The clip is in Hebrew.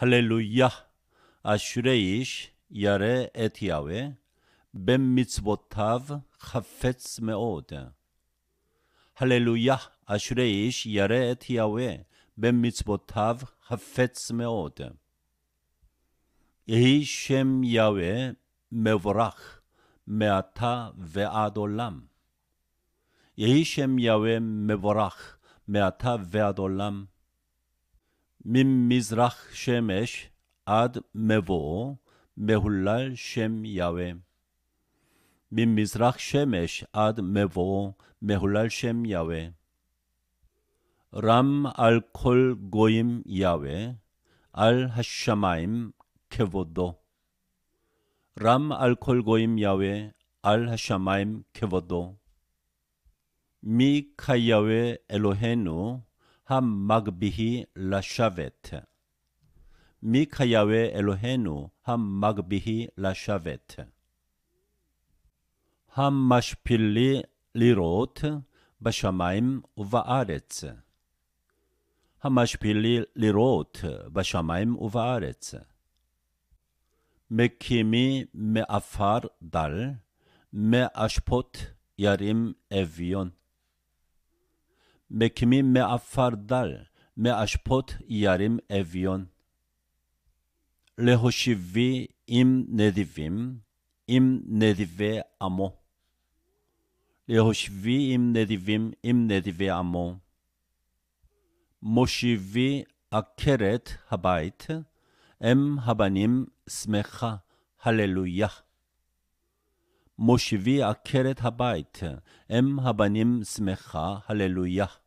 할렐루야 아슈레이ש ירא את יהוה במצוותיו חפץ מאוד. 할렐루야 아슈레이ש ירא את יהוה במצוותיו חפץ מאוד. יהי שם יהוה מבורך מעתה ועד עולם. יהי שם יהוה מבורך מעתה ועד עולם. ממזרח שמש עד מבואו, מהולל שם יהוה. ממזרח שמש עד מבואו, מהולל שם יהוה. רם על כל גויים יהוה, על השמיים כבודו. רם על כל גויים יהוה, על השמיים כבודו. מי כיהוה אלוהינו, המגביהי לשבת. מי כיהוה אלוהינו המגביהי לשבת. המשפילי לראות בשמיים ובארץ. המשפילי לראות בשמיים ובארץ. מקימי מעפר דל, מאשפות ירים אביון. מקימים מעפר דל, מאשפות ירים אביון. להושיבי עם נדיבים, עם נדיבי עמו. להושיבי עם נדיבים, עם נדיבי עמו. מושיבי עקרת הבית, אם הבנים שמחה, הללויה. מושיבי עקרת הבית, אם הבנים שמחה, הללויה.